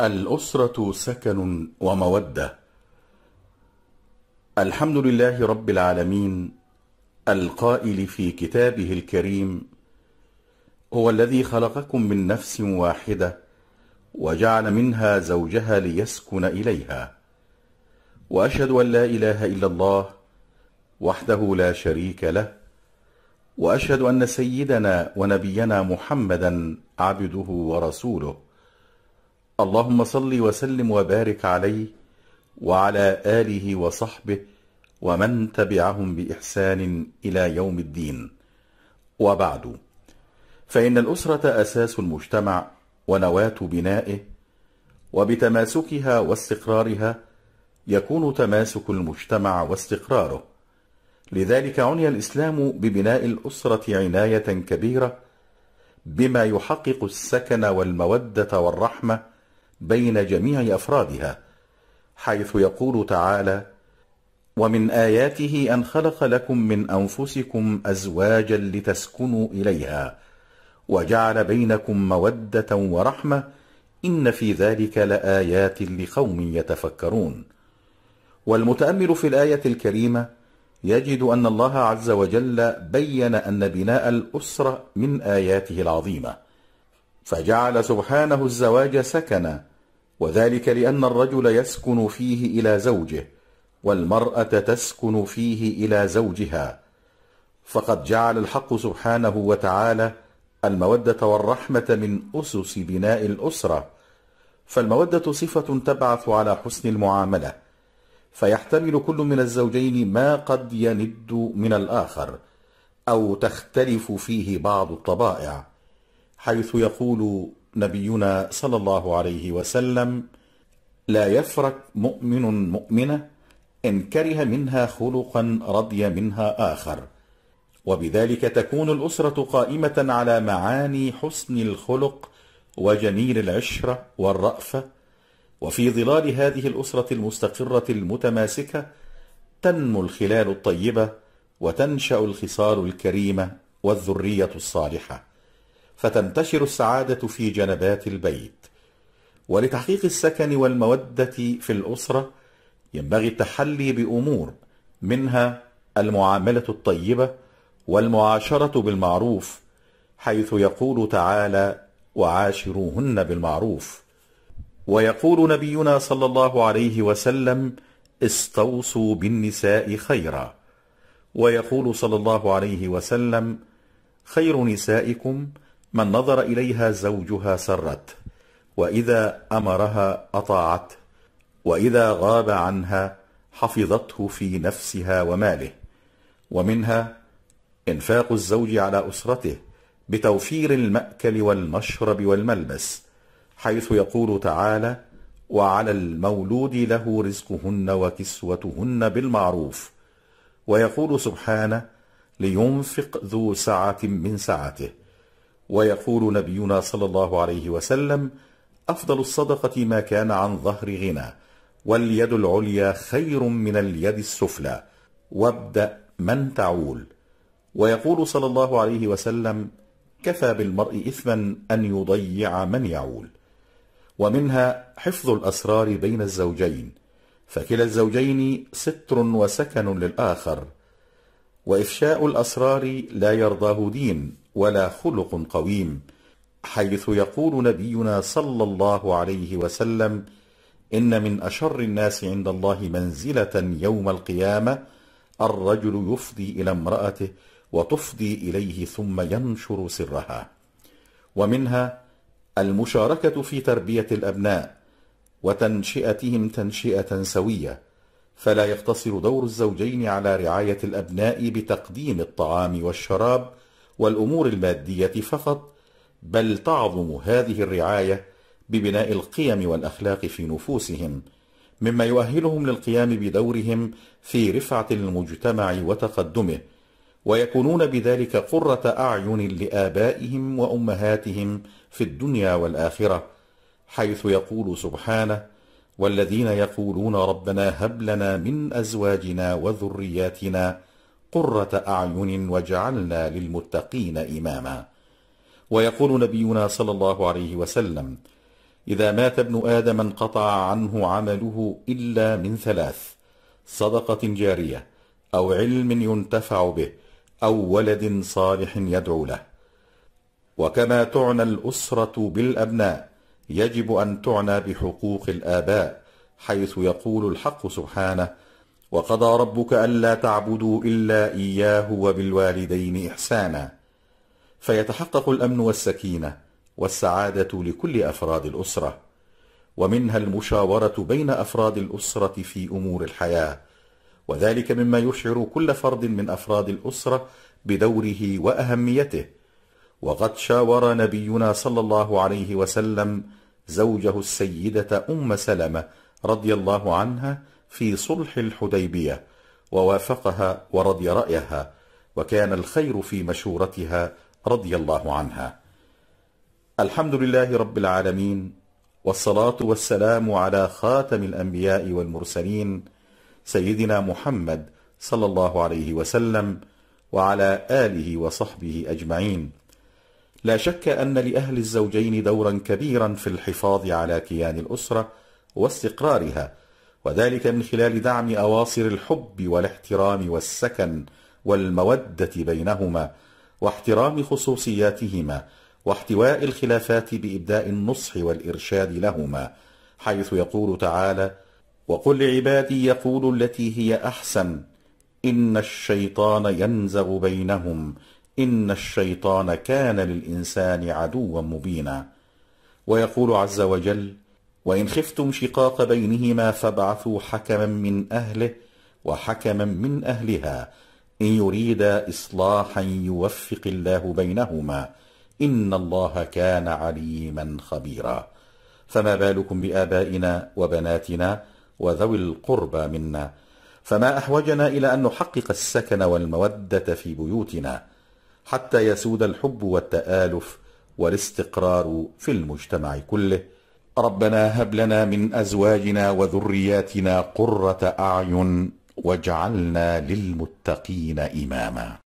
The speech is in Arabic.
الأسرة سكن ومودة الحمد لله رب العالمين القائل في كتابه الكريم هو الذي خلقكم من نفس واحدة وجعل منها زوجها ليسكن إليها وأشهد أن لا إله إلا الله وحده لا شريك له وأشهد أن سيدنا ونبينا محمدا عبده ورسوله اللهم صل وسلم وبارك عليه وعلى آله وصحبه ومن تبعهم بإحسان إلى يوم الدين وبعد فإن الأسرة أساس المجتمع ونواة بنائه وبتماسكها واستقرارها يكون تماسك المجتمع واستقراره لذلك عني الإسلام ببناء الأسرة عناية كبيرة بما يحقق السكن والمودة والرحمة بين جميع أفرادها حيث يقول تعالى ومن آياته أن خلق لكم من أنفسكم أزواجا لتسكنوا إليها وجعل بينكم مودة ورحمة إن في ذلك لآيات لقوم يتفكرون والمتأمل في الآية الكريمة يجد أن الله عز وجل بين أن بناء الأسرة من آياته العظيمة فجعل سبحانه الزواج سكنا وذلك لأن الرجل يسكن فيه إلى زوجه والمرأة تسكن فيه إلى زوجها فقد جعل الحق سبحانه وتعالى المودة والرحمة من أسس بناء الأسرة فالمودة صفة تبعث على حسن المعاملة فيحتمل كل من الزوجين ما قد يند من الآخر أو تختلف فيه بعض الطبائع حيث يقول نبينا صلى الله عليه وسلم لا يفرك مؤمن مؤمنه ان كره منها خلقا رضي منها اخر وبذلك تكون الاسره قائمه على معاني حسن الخلق وجميل العشره والرافه وفي ظلال هذه الاسره المستقره المتماسكه تنمو الخلال الطيبه وتنشا الخصال الكريمه والذريه الصالحه فتنتشر السعادة في جنبات البيت ولتحقيق السكن والمودة في الأسرة ينبغي التحلي بأمور منها المعاملة الطيبة والمعاشرة بالمعروف حيث يقول تعالى وعاشروهن بالمعروف ويقول نبينا صلى الله عليه وسلم استوصوا بالنساء خيرا ويقول صلى الله عليه وسلم خير نسائكم من نظر إليها زوجها سرته وإذا أمرها أطاعته وإذا غاب عنها حفظته في نفسها وماله ومنها إنفاق الزوج على أسرته بتوفير المأكل والمشرب والملبس حيث يقول تعالى وعلى المولود له رزقهن وكسوتهن بالمعروف ويقول سبحانه لينفق ذو سعة من سعته ويقول نبينا صلى الله عليه وسلم أفضل الصدقة ما كان عن ظهر غنى واليد العليا خير من اليد السفلى وابدأ من تعول ويقول صلى الله عليه وسلم كفى بالمرء إثما أن يضيع من يعول ومنها حفظ الأسرار بين الزوجين فكلا الزوجين ستر وسكن للآخر وإفشاء الأسرار لا يرضاه دين ولا خلق قويم حيث يقول نبينا صلى الله عليه وسلم إن من أشر الناس عند الله منزلة يوم القيامة الرجل يفضي إلى امرأته وتفضي إليه ثم ينشر سرها ومنها المشاركة في تربية الأبناء وتنشئتهم تنشئة سوية فلا يقتصر دور الزوجين على رعاية الأبناء بتقديم الطعام والشراب والأمور المادية فقط بل تعظم هذه الرعاية ببناء القيم والأخلاق في نفوسهم مما يؤهلهم للقيام بدورهم في رفعة المجتمع وتقدمه ويكونون بذلك قرة أعين لآبائهم وأمهاتهم في الدنيا والآخرة حيث يقول سبحانه والذين يقولون ربنا هب لنا من أزواجنا وذرياتنا قرة أعين وجعلنا للمتقين إماما ويقول نبينا صلى الله عليه وسلم إذا مات ابن آدم انقطع عنه عمله إلا من ثلاث صدقة جارية أو علم ينتفع به أو ولد صالح يدعو له وكما تعنى الأسرة بالأبناء يجب أن تعنى بحقوق الآباء حيث يقول الحق سبحانه وقضى ربك ألا تعبدوا إلا إياه وبالوالدين إحسانا فيتحقق الأمن والسكينة والسعادة لكل أفراد الأسرة ومنها المشاورة بين أفراد الأسرة في أمور الحياة وذلك مما يشعر كل فرد من أفراد الأسرة بدوره وأهميته وقد شاور نبينا صلى الله عليه وسلم زوجه السيدة أم سلمة رضي الله عنها في صلح الحديبية ووافقها ورضي رأيها وكان الخير في مشورتها رضي الله عنها الحمد لله رب العالمين والصلاة والسلام على خاتم الأنبياء والمرسلين سيدنا محمد صلى الله عليه وسلم وعلى آله وصحبه أجمعين لا شك أن لأهل الزوجين دورا كبيرا في الحفاظ على كيان الأسرة واستقرارها وذلك من خلال دعم أواصر الحب والاحترام والسكن والمودة بينهما واحترام خصوصياتهما واحتواء الخلافات بإبداء النصح والإرشاد لهما حيث يقول تعالى وقل لعبادي يقولوا التي هي أحسن إن الشيطان ينزغ بينهم إن الشيطان كان للإنسان عدوا مبينا ويقول عز وجل وإن خفتم شقاق بينهما فابعثوا حكما من أهله وحكما من أهلها إن يريدا إصلاحا يوفق الله بينهما إن الله كان عليما خبيرا فما بالكم بآبائنا وبناتنا وذوي القربى منا فما أحوجنا إلى أن نحقق السكن والمودة في بيوتنا حتى يسود الحب والتآلف والاستقرار في المجتمع كله ربنا هب لنا من ازواجنا وذرياتنا قره اعين واجعلنا للمتقين اماما